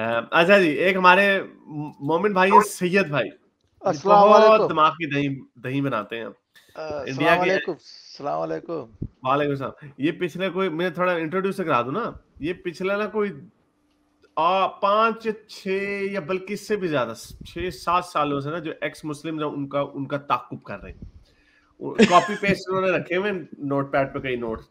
अच्छा जी एक हमारे मोमिन भाई है सैयद भाई बहुत दिमाग की दही दही बनाते हैं इंडिया के वालेकुम ये पिछले कोई मैं थोड़ा इंट्रोड्यूस करा दू ना ये पिछले ना कोई पांच छ या बल्कि इससे भी ज्यादा छह सात सालों से ना जो एक्स मुस्लिम उनका उनका ताकुब कर रहे हैं कॉपी पेस्ट उन्होंने रखे हुए नोट पैड पे कई note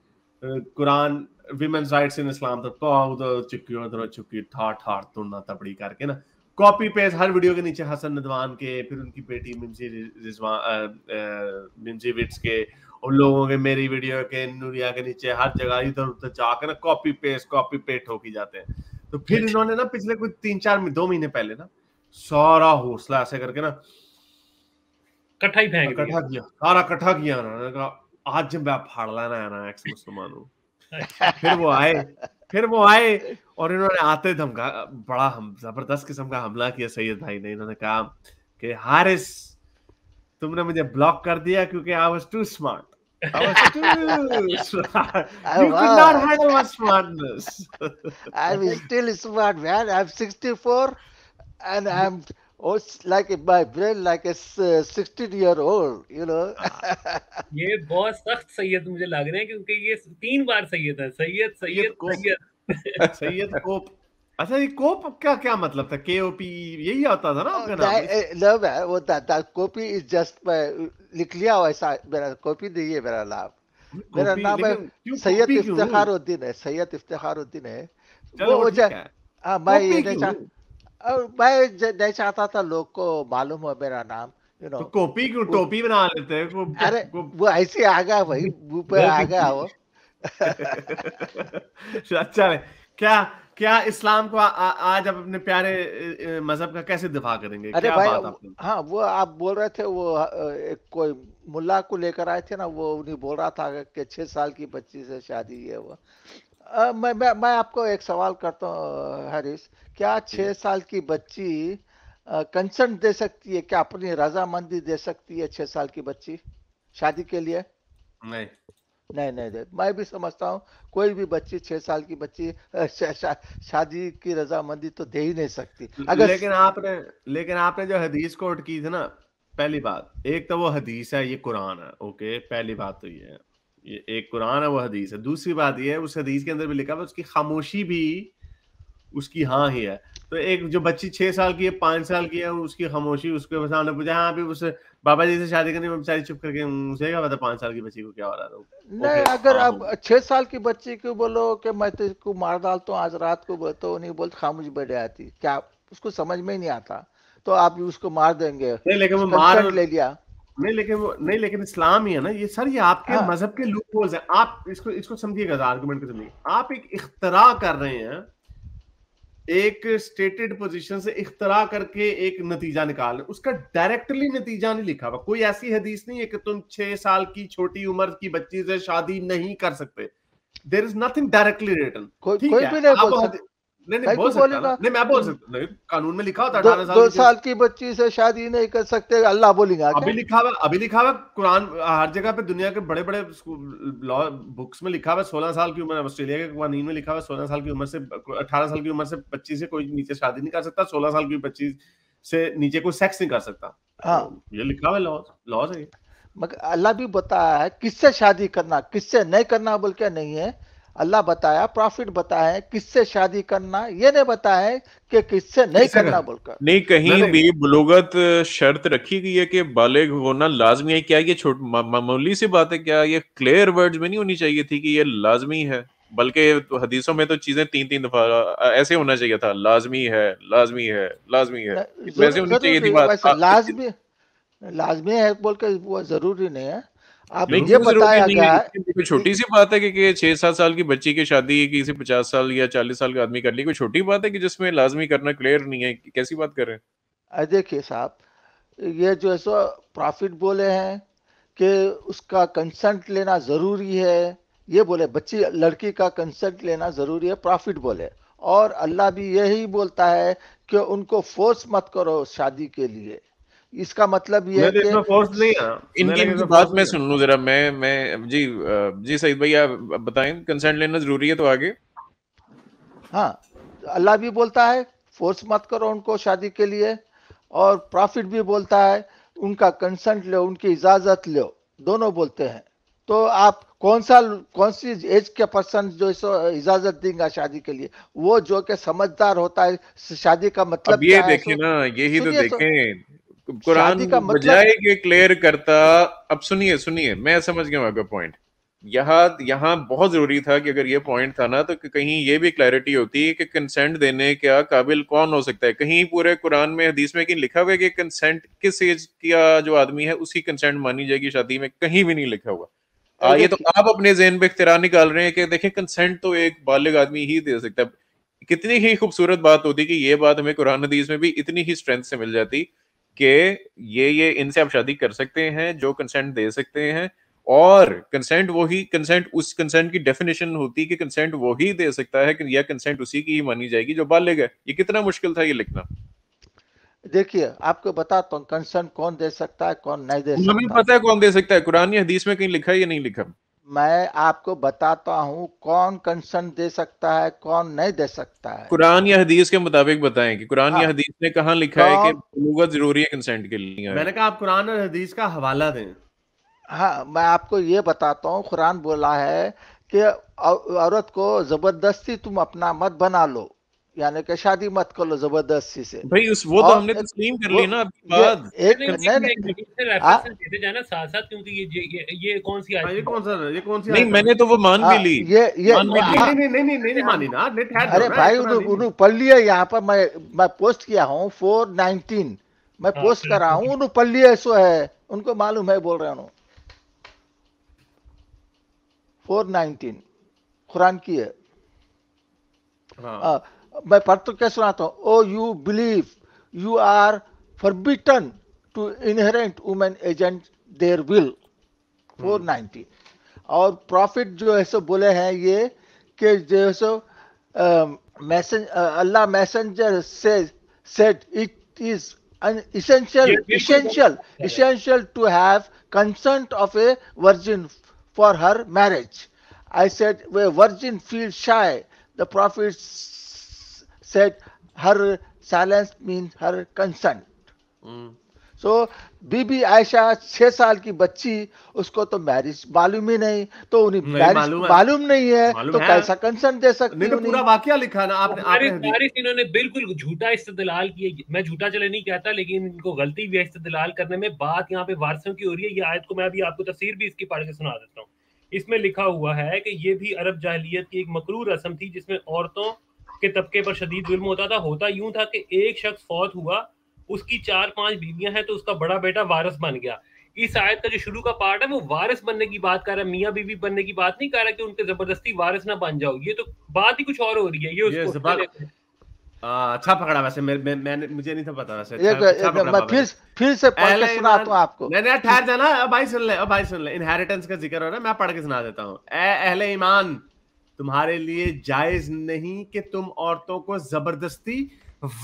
Quran women's rights in islam तो उधर तो चुकी उधर तो चुकी ठाट ठाट तुड़ना तबड़ी करके ना कॉपी पेस्ट हर वीडियो के नीचे हसन नदवान के फिर उनकी बेटी मिमजी रिजवान मिमजी विट्स के और लोगों के मेरी वीडियो के नूरिया के नीचे हर जगह इधर उधर जाकर ना कॉपी पेस्ट कॉपी पेस्ट होके जाते हैं तो फिर अच्छा। इन्होंने ना पिछले कुछ तीन चार दो महीने पहले ना सारा हौसला ऐसे करके ना कट्ठा ही फेंक कट्ठा सारा कट्ठा किया उन्होंने कहा आज मैं फाड़ लाना है ना एक्स मुसलमान फिर वो आए फिर वो आए और इन्होंने आते धमका बड़ा हम जबरदस्त किस्म का हमला किया सैयद भाई ने इन्होंने कहा कि हारिस तुमने मुझे ब्लॉक कर दिया क्योंकि I was too smart I was too smart. I you was. could not handle I'm still smart, man. I'm 64 and I'm Oh, it's like my brain like a 16 uh, year old, you know. Ah. ये बहुत सख्त सैयद मुझे लग रहे हैं क्योंकि ये तीन बार सैयद है सैयद सैयद सैयद सैयद कोप अच्छा ये कोप क्या क्या मतलब था केओपी यही आता था ना oh, आपका नाम लव है uh, वो था, था कोपी इज जस्ट मैं uh, लिख लिया वैसा मेरा कॉपी दीजिए मेरा नाम मेरा नाम है सैयद इफ्तिखार है सैयद इफ्तिखार है वो जा हाँ मैं ये और मैं नहीं चाहता था लोग को मालूम हो मेरा नाम यू नो तो कॉपी क्यों टोपी बना लेते हैं वो, अरे वो ऐसे आ गया भाई मुंह पे आ गया वो अच्छा है क्या क्या इस्लाम को आ, आज आप अपने प्यारे मजहब का कैसे दिफा करेंगे अरे क्या भाई बात आपने? हाँ वो आप बोल रहे थे वो एक कोई मुल्ला को लेकर आए थे ना वो उन्हें बोल रहा था कि छह साल की बच्ची से शादी है वो आ, मैं मैं मैं आपको एक सवाल करता हूँ हरीश क्या छह साल की बच्ची कंसेंट दे सकती है क्या अपनी रजामंदी दे सकती है छह साल की बच्ची शादी के लिए नहीं नहीं नहीं नहीं मैं भी समझता हूँ कोई भी बच्ची छह साल की बच्ची शा, शा, शादी की रजामंदी तो दे ही नहीं सकती अगर लेकिन आपने लेकिन आपने जो हदीस कोट की थी ना पहली बात एक तो वो हदीस है ये कुरान है ओके पहली बात तो ये है एक कुरान है वो हदीस है दूसरी बात ये है उस हदीस के अंदर भी लिखा हुआ उसकी खामोशी भी उसकी हाँ ही है तो एक जो बच्ची छह साल की है पांच साल की है उसकी खामोशी उसके सामने पूछा हाँ अभी उस बाबा जी से शादी करने में बेचारी चुप करके मुझे क्या पता पांच साल की बच्ची को क्या हो रहा था तो नहीं अगर आप हाँ, छह साल की बच्ची को बोलो कि मैं तुझको मार डालता हूँ आज रात को बोलता तो उन्हें बोलते खामोश बैठे आती क्या उसको समझ में नहीं आता तो आप उसको मार देंगे नहीं लेकिन वो मार ले लिया नहीं लेकिन वो नहीं लेकिन इस्लाम ही है ना ये सर ये आपके हाँ। मजहब के लूप होल्स है आप इसको इसको समझिएगा आर्गुमेंट के समझिए आप एक इख्तरा कर रहे हैं एक स्टेटेड पोजीशन से इख्तरा करके एक नतीजा निकाल उसका डायरेक्टली नतीजा नहीं लिखा हुआ कोई ऐसी हदीस नहीं है कि तुम छह साल की छोटी उम्र की बच्ची से शादी नहीं कर सकते there is nothing directly return कोई भी नहीं बोल सकता नहीं मैं बोल सकता कानून में लिखा होता अठारह साल दो साल की बच्ची से शादी नहीं कर सकते अल्लाह बोलेगा अभी लिखा हुआ अभी लिखा हुआ कुरान हर जगह पे दुनिया के बड़े बड़े लॉ बुक्स में लिखा हुआ सोलह साल की उम्र ऑस्ट्रेलिया के कानून में लिखा हुआ सोलह साल की उम्र से अठारह साल की उम्र से पच्चीस से कोई नीचे शादी नहीं कर सकता सोलह साल की बच्ची से नीचे कोई सेक्स नहीं कर सकता हाँ। तो ये लिखा हुआ लॉ लॉज है मगर अल्लाह भी बताया है किससे शादी करना किससे नहीं करना बोल के नहीं है अल्लाह बताया प्रॉफिट बताया किससे शादी करना ये नहीं बताया कि किससे नहीं करना बोलकर नहीं कहीं भी बुलोगत शर्त रखी गई है कि बालिग होना लाजमी है क्या ये छोट मामूली सी बात है क्या ये क्लियर वर्ड्स में नहीं होनी चाहिए थी कि ये लाजमी है बल्कि तो हदीसों में तो चीजें तीन तीन दफा ऐसे होना चाहिए था लाजमी है लाजमी है लाजमी है वैसे होनी चाहिए थी बात लाजमी लाजमी है बोल के वो जरूरी नहीं है आप ये बताया गया है छोटी सी बात है कि छह सात साल की बच्ची की शादी किसी पचास साल या चालीस साल का आदमी कर ली कोई छोटी बात है कि जिसमें लाजमी करना क्लियर नहीं है कैसी बात कर रहे हैं देखिए साहब ये जो है सो प्रॉफिट बोले हैं कि उसका कंसेंट लेना ज़रूरी है ये बोले बच्ची लड़की का कंसेंट लेना ज़रूरी है प्रॉफिट बोले और अल्लाह भी यही बोलता है कि उनको फोर्स मत करो शादी के लिए इसका मतलब ये है कि फोर्स नहीं इनकी इनकी बात मैं सुन लूं जरा मैं मैं जी जी सईद भैया बताएं कंसेंट लेना जरूरी है तो आगे हाँ अल्लाह भी बोलता है फोर्स मत करो उनको शादी के लिए और प्रॉफिट भी बोलता है उनका कंसेंट लो उनकी इजाजत लो दोनों बोलते हैं तो आप कौन सा कौन सी एज के पर्सन जो इजाजत देंगे शादी के लिए वो जो के समझदार होता है शादी का मतलब अब ये देखें तो ना यही तो देखें कुरान का मतलब बजाय के क्लियर करता अब सुनिए सुनिए मैं समझ गया आपका पॉइंट यहाँ यहाँ बहुत जरूरी था कि अगर ये पॉइंट था ना तो कहीं ये भी क्लैरिटी होती कि कंसेंट देने का काबिल कौन हो सकता है कहीं पूरे कुरान में हदीस में कहीं लिखा हुआ है कि कंसेंट किस एज का जो आदमी है उसी कंसेंट मानी जाएगी शादी में कहीं भी नहीं लिखा हुआ आ, ये तो, तो आप अपने जहन पे इख्तरा निकाल रहे हैं कि देखें कंसेंट तो एक बालिग आदमी ही दे सकता है कितनी ही खूबसूरत बात होती कि ये बात हमें कुरान हदीस में भी इतनी ही स्ट्रेंथ से मिल जाती कि ये ये इनसे आप शादी कर सकते हैं जो कंसेंट दे सकते हैं और कंसेंट वही कंसेंट उस कंसेंट की डेफिनेशन होती कि कंसेंट वही दे सकता है कि यह कंसेंट उसी की ही मानी जाएगी जो बालिग है ये कितना मुश्किल था ये लिखना देखिए आपको बताता तो हूँ कंसेंट कौन दे सकता है कौन नहीं दे सकता हमें पता है कौन दे सकता है कुरानी हदीस में कहीं लिखा है या नहीं लिखा मैं आपको बताता हूँ कौन कंसर्न दे सकता है कौन नहीं दे सकता है कुरान या हदीस के मुताबिक बताएं कि कुरान या हाँ। हदीस ने कहा लिखा है कि जरूरी है कंसेंट के लिए मैंने कहा आप कुरान और हदीस का हवाला दें हाँ मैं आपको ये बताता हूँ कुरान बोला है कि औरत को जबरदस्ती तुम अपना मत बना लो यानी कि शादी मत कर लो जबरदस्ती से भाई उस वो तो हमने तस्लीम तो कर ली ना बाद एक नहीं हाँ। जाना साथ साथ क्योंकि ये ये ये कौन सी हाँ, ये कौन सा ये कौन सी नहीं मैंने तो वो मान भी हाँ, ली ये ये नहीं नहीं नहीं नहीं मानी ना अरे भाई तो उन्होंने पढ़ लिया यहाँ पर मैं मैं पोस्ट किया हूँ फोर नाइनटीन मैं पोस्ट कर रहा हूँ उन्होंने पढ़ लिया ऐसो है उनको मालूम है बोल रहा हूँ फोर नाइनटीन कुरान की है हाँ। मैं पढ़ तो क्या सुनाता हूँ oh you believe you are forbidden to inherit women against their will 490 और प्रॉफिट जो है सो बोले हैं ये कि जो है सो message um, uh, Allah messenger से said it is essential essential essential to have consent of a virgin for her marriage I said they virgin feel shy the prophet said her silence means her consent. So Bibi Aisha छह साल की बच्ची उसको तो marriage मालूम ही नहीं तो उन्हें मैरिज मालूम नहीं है तो कैसा कंसर्न दे सकते नहीं तो पूरा वाक्य लिखा ना आपने आपने इन्होंने बिल्कुल झूठा इस्तेदलाल किया मैं झूठा चले नहीं कहता लेकिन इनको गलती भी है इस्तेदलाल करने में बात यहाँ पे वारसों की हो रही है ये आयत को मैं अभी आपको तफसीर भी इसकी पढ़ के सुना देता हूँ इसमें लिखा हुआ है कि ये भी अरब जाहलीत की एक मकरूर रस्म थी जिसमें औरतों के तबके पर शदीद जुल्म होता था होता यूं था कि एक शख्स फौत हुआ उसकी चार पांच बीवियां हैं तो उसका बड़ा बेटा वारस बन गया इस आयत का जो शुरू का पार्ट है वो वारिस बनने की बात कर रहा है मियाँ बीवी बनने की बात नहीं कर रहा कि उनके जबरदस्ती वारिस ना बन जाओ ये तो बात ही कुछ और हो रही है ये, अच्छा पकड़ा वैसे मैं, मैं, मैं, मुझे नहीं था पता वैसे अच्छा- अच्छा फिर फिर से सुनाता हूं आपको मैंने ठहर जाना भाई सुन ले भाई सुन ले इनहेरिटेंस का जिक्र हो रहा है मैं पढ़ के सुना देता हूँ ए अहले ईमान तुम्हारे लिए जायज नहीं कि तुम औरतों को जबरदस्ती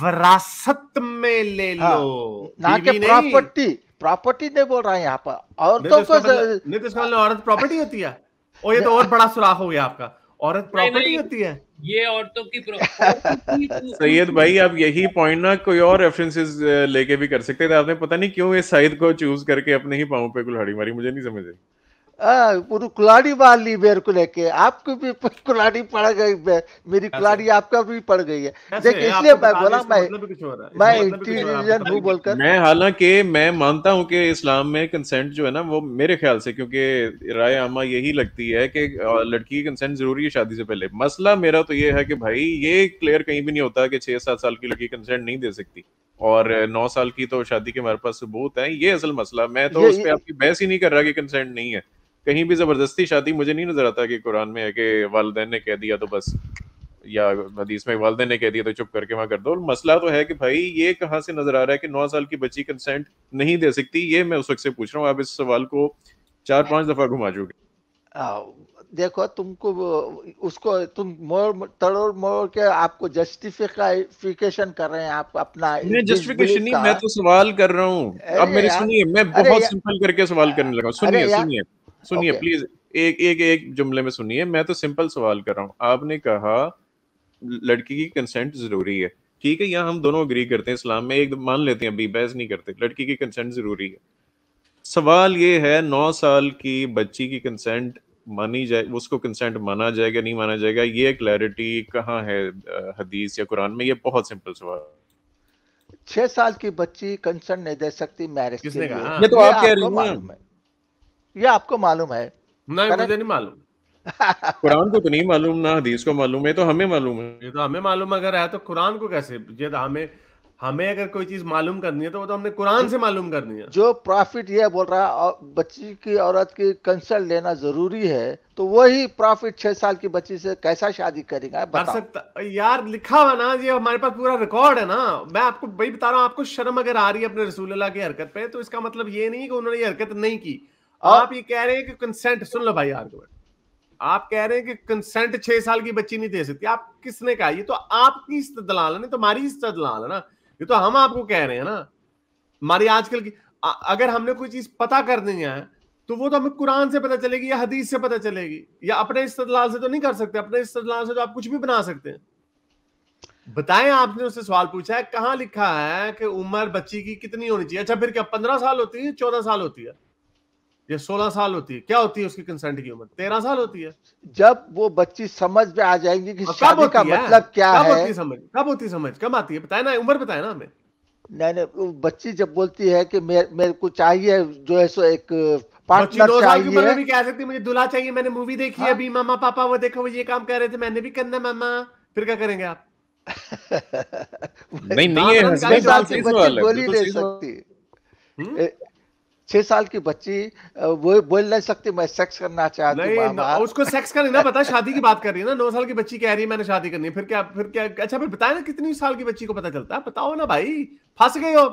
विरासत में ले हाँ, लो ना कि प्रॉपर्टी प्रॉपर्टी नहीं बोल रहा है यहाँ पर औरतों को नहीं तो मतलब मतलब औरत प्रॉपर्टी होती है और ये तो और बड़ा सुराख हो गया आपका औरत प्रॉपर्टी होती है ये औरतों की प्रॉपर्टी सैयद भाई आप यही पॉइंट ना कोई और रेफरेंसेस लेके भी कर सकते थे आपने पता नहीं क्यों ये सईद को चूज करके अपने ही पाँव पे कुल्हाड़ी मारी मुझे नहीं समझ आई पूरी कुलाड़ी मार ली मेरे को लेके आपको भी कुलाड़ी पड़ गई मेरी कुलाड़ी आपका भी पड़ गई है देखिए इसलिए मैं बोला मैं मतलब मैं इंटेलिजेंट मतलब हूँ बोलकर मैं हालांकि मैं मानता हूँ कि इस्लाम में कंसेंट जो है ना वो मेरे ख्याल से क्योंकि राय आमा यही लगती है कि लड़की की कंसेंट जरूरी है शादी से पहले मसला मेरा तो ये है कि भाई ये क्लियर कहीं भी नहीं होता कि छह सात साल की लड़की कंसेंट नहीं दे सकती और नौ साल की तो शादी के हमारे पास सबूत है ये असल मसला मैं तो उस पर आपकी बहस ही नहीं कर रहा कि कंसेंट नहीं है कहीं भी जबरदस्ती शादी मुझे नहीं नजर आता कि कुरान में है कि वालदे ने कह दिया तो बस या हदीस में वालदे ने कह दिया तो चुप करके वहां कर दो मसला तो है कि भाई ये कहाँ से नजर आ रहा है कि नौ साल की बच्ची कंसेंट नहीं दे सकती ये मैं उस वक्त से पूछ रहा हूँ आप इस सवाल को चार पांच दफा घुमा चुके देखो तुमको उसको तुम मोर तड़ोर मोर के आपको जस्टिफिकेशन कर रहे हैं आप अपना मैं जस्टिफिकेशन नहीं मैं तो सवाल कर रहा हूँ अब मेरी सुनिए मैं बहुत सिंपल करके सवाल करने लगा सुनिए सुनिए सुनिए okay. प्लीज एक एक एक जुमले में सुनिए मैं तो सिंपल सवाल कर रहा हूँ आपने कहा लड़की की कंसेंट जरूरी है ठीक है यहाँ हम दोनों अग्री करते हैं इस्लाम में एक तो मान लेते हैं अभी बहस नहीं करते लड़की की कंसेंट जरूरी है सवाल ये है नौ साल की बच्ची की कंसेंट मानी जाए उसको कंसेंट माना जाएगा नहीं माना जाएगा ये क्लैरिटी कहाँ है हदीस या कुरान में ये बहुत सिंपल सवाल छह साल की बच्ची कंसेंट नहीं दे सकती मैरिज के लिए हाँ। ये तो आप कह रही हैं ये आपको मालूम है नहीं मुझे नहीं मालूम कुरान को तो नहीं मालूम ना हदीस को मालूम है तो हमें मालूम है ये तो हमें मालूम अगर है तो कुरान को कैसे ये तो हमें हमें अगर कोई चीज मालूम करनी है तो वो तो हमने कुरान से मालूम करनी है जो प्रॉफिट ये बोल रहा है बच्ची की औरत की कंसल्ट लेना जरूरी है तो वही प्रॉफिट छह साल की बच्ची से कैसा शादी करेगा कर सकता यार लिखा हुआ ना ये हमारे पास पूरा रिकॉर्ड है ना मैं आपको वही बता रहा हूँ आपको शर्म अगर आ रही है अपने रसूल की हरकत पे तो इसका मतलब ये नहीं कि उन्होंने ये हरकत नहीं की आप ये कह रहे हैं कि कंसेंट सुन लो भाई आर्गुमेंट आप कह रहे हैं कि कंसेंट छह साल की बच्ची नहीं दे सकती आप किसने कहा ये तो आपकी इस्तलाल है ना तुम्हारी तो इस्तलाल है ना ये तो हम आपको कह रहे हैं ना हमारी आजकल की अगर हमने कोई चीज पता कर दी है तो वो तो हमें कुरान से पता चलेगी या हदीस से पता चलेगी या अपने इस्तलाल से तो नहीं कर सकते अपने इस्तलाल से तो आप कुछ भी बना सकते हैं बताएं आपने उससे सवाल पूछा है कहाँ लिखा है कि उम्र बच्ची की कितनी होनी चाहिए अच्छा फिर क्या पंद्रह साल होती है चौदह साल होती है ये सोलह साल होती है क्या होती है उसकी कंसेंट की उम्र तेरह साल होती है जब वो बच्ची समझ में आ जाएंगी कि हाँ, शादी का मतलब क्या कब होती समझ कब होती समझ कब आती है बताए ना उम्र बताए ना हमें नहीं नहीं बच्ची जब बोलती है कि मेरे मेरे को चाहिए जो है सो एक पार्टनर चाहिए मैं भी कह सकती मुझे दूल्हा चाहिए मैंने मूवी देखी है हाँ। अभी मामा पापा वो देखो वो ये काम कर रहे थे मैंने भी करना मामा फिर क्या करेंगे आप नहीं नहीं तो है बोली तो नहीं सकती हम्म? छह साल की बच्ची वो बोल नहीं सकती मैं सेक्स करना चाहती हूँ उसको सेक्स का ना पता शादी की बात कर रही है ना नौ साल की बच्ची कह रही है मैंने शादी करनी है फिर क्या फिर क्या अच्छा फिर बताए ना कितनी साल की बच्ची को पता चलता है बताओ ना भाई फंस गए हो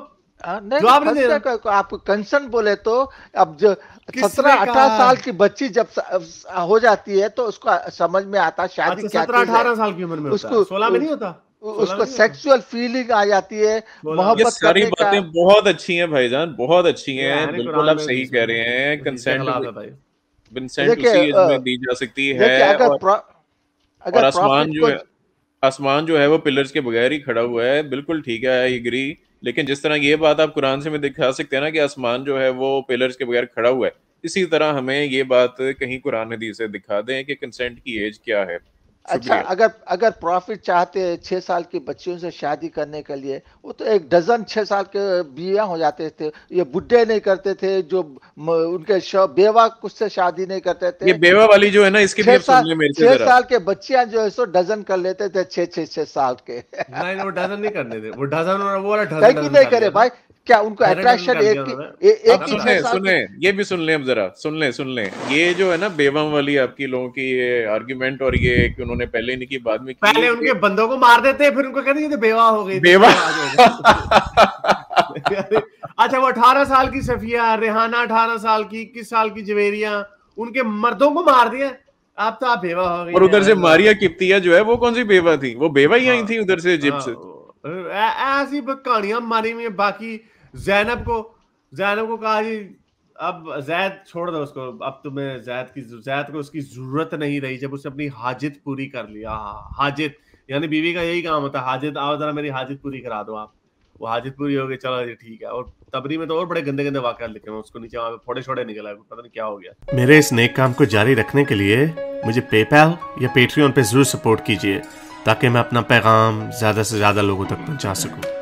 हाँ, जवाब आप कंसर्न बोले तो अब जो सत्रह अठारह साल की बच्ची जब हो जाती है तो उसको समझ में आता शादी अच्छा, सत्रह अठारह साल की उम्र में उसको सोलह में नहीं होता उसको सेक्सुअल फीलिंग आ जाती है मोहब्बत सारी बातें बहुत अच्छी हैं भाईजान बहुत अच्छी हैं बिल्कुल आप सही कह रहे हैं कंसेंट कंसेंट में दी जा सकती है और आसमान जो है आसमान जो है वो पिलर्स के बगैर ही खड़ा हुआ है बिल्कुल ठीक है आई एग्री लेकिन जिस तरह ये बात आप कुरान से में दिखा सकते हैं ना कि आसमान जो है वो पिलर्स के बगैर खड़ा हुआ है इसी तरह हमें ये बात कहीं कुरान हदीस से दिखा दें कि कंसेंट की एज क्या है अच्छा अगर अगर प्रॉफिट चाहते हैं छः साल की बच्चियों से शादी करने के लिए वो तो एक डजन छः साल के बिया हो जाते थे ये बुढ़े नहीं करते थे जो उनके बेवा कुछ से शादी नहीं करते थे ये बेवा वाली जो है ना इसके छह साल छह साल के बच्चियां जो है सो डजन कर लेते थे छह छह छह साल के नहीं वो डजन नहीं करते थे वो डजन वो डजन नहीं करे भाई क्या उनको अट्रैक्शन एक एक ही सुने सुने ये भी सुन लें जरा सुन लें सुन लें ये जो है ना बेबम वाली आपकी लोगों की ये आर्गुमेंट और ये कि उन्होंने पहले नहीं की बाद में की पहले उनके बंदों को मार देते हैं फिर उनको कहते हैं तो बेवा हो गई बेवा अच्छा वो अठारह साल की सफिया रेहाना अठारह साल की इक्कीस साल की जवेरिया उनके मर्दों को मार दिया आप तो आप बेवा हो गई और उधर से मारिया किप्तिया जो है वो कौन सी बेवा थी वो बेवा ही आई हाँ। थी उधर से जिप्स हाँ, ऐसी कहानियां मारी हुई बाकी जैनब को जैनब को कहा जी अब जैद छोड़ दो उसको अब तुम्हें जैद की जैद को उसकी जरूरत नहीं रही जब उसने अपनी हाजित पूरी कर लिया हाजित यानी बीवी का यही काम होता है हाजित आओ जरा मेरी हाजित पूरी करा दो आप वो हाजित पूरी हो गई चलो जी ठीक है और तबरी में तो और बड़े गंदे गंदे वाक़ लिखे हैं उसको नीचे वहाँ पे फोड़े छोड़े निकला पता नहीं क्या हो गया मेरे इस नेक काम को जारी रखने के लिए मुझे पेपैल या पेट्रियन पे जरूर सपोर्ट कीजिए ताकि मैं अपना पैगाम ज़्यादा से ज़्यादा लोगों तक पहुँचा सकूँ